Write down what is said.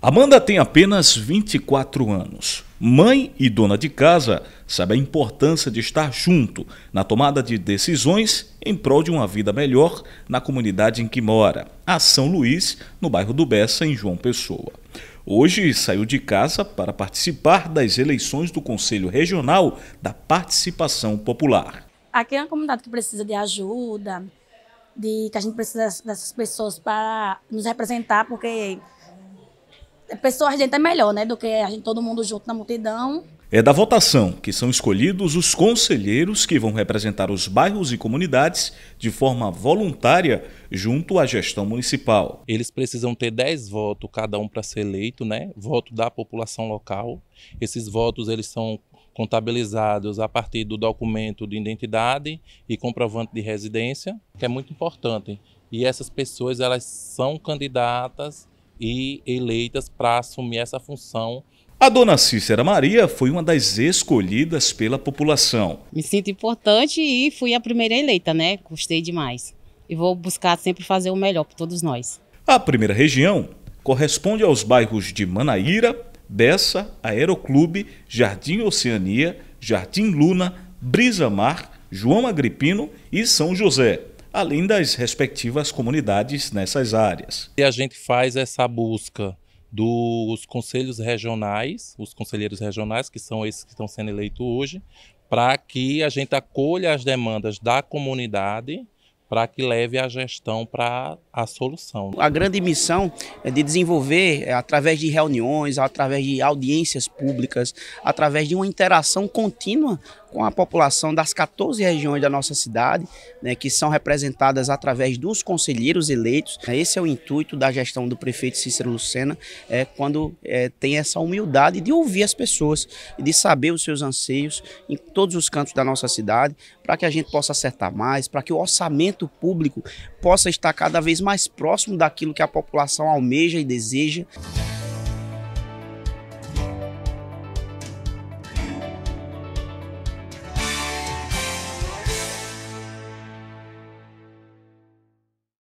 Amanda tem apenas 24 anos. Mãe e dona de casa, sabe a importância de estar junto na tomada de decisões em prol de uma vida melhor na comunidade em que mora, a São Luís, no bairro do Bessa, em João Pessoa. Hoje saiu de casa para participar das eleições do Conselho Regional da Participação Popular. Aqui é uma comunidade que precisa de ajuda, de que a gente precisa dessas pessoas para nos representar, porque pessoa a gente é melhor, né? Do que a gente, todo mundo junto na multidão. É da votação que são escolhidos os conselheiros que vão representar os bairros e comunidades de forma voluntária junto à gestão municipal. Eles precisam ter 10 votos cada um para ser eleito, né? Voto da população local. Esses votos eles são contabilizados a partir do documento de identidade e comprovante de residência, que é muito importante. E essas pessoas elas são candidatas e eleitas para assumir essa função. A dona Cícera Maria foi uma das escolhidas pela população. Me sinto importante e fui a primeira eleita, né? Gostei demais. E vou buscar sempre fazer o melhor para todos nós. A primeira região corresponde aos bairros de Manaíra, Bessa, Aeroclube, Jardim Oceania, Jardim Luna, Brisa Mar, João Agripino e São José além das respectivas comunidades nessas áreas. E a gente faz essa busca dos conselhos regionais, os conselheiros regionais, que são esses que estão sendo eleitos hoje, para que a gente acolha as demandas da comunidade para que leve a gestão para a solução. A grande missão é de desenvolver, é, através de reuniões, através de audiências públicas, através de uma interação contínua com a população das 14 regiões da nossa cidade, né, que são representadas através dos conselheiros eleitos. Esse é o intuito da gestão do prefeito Cícero Lucena, é, quando é, tem essa humildade de ouvir as pessoas, e de saber os seus anseios em todos os cantos da nossa cidade, para que a gente possa acertar mais, para que o orçamento público possa estar cada vez mais próximo daquilo que a população almeja e deseja.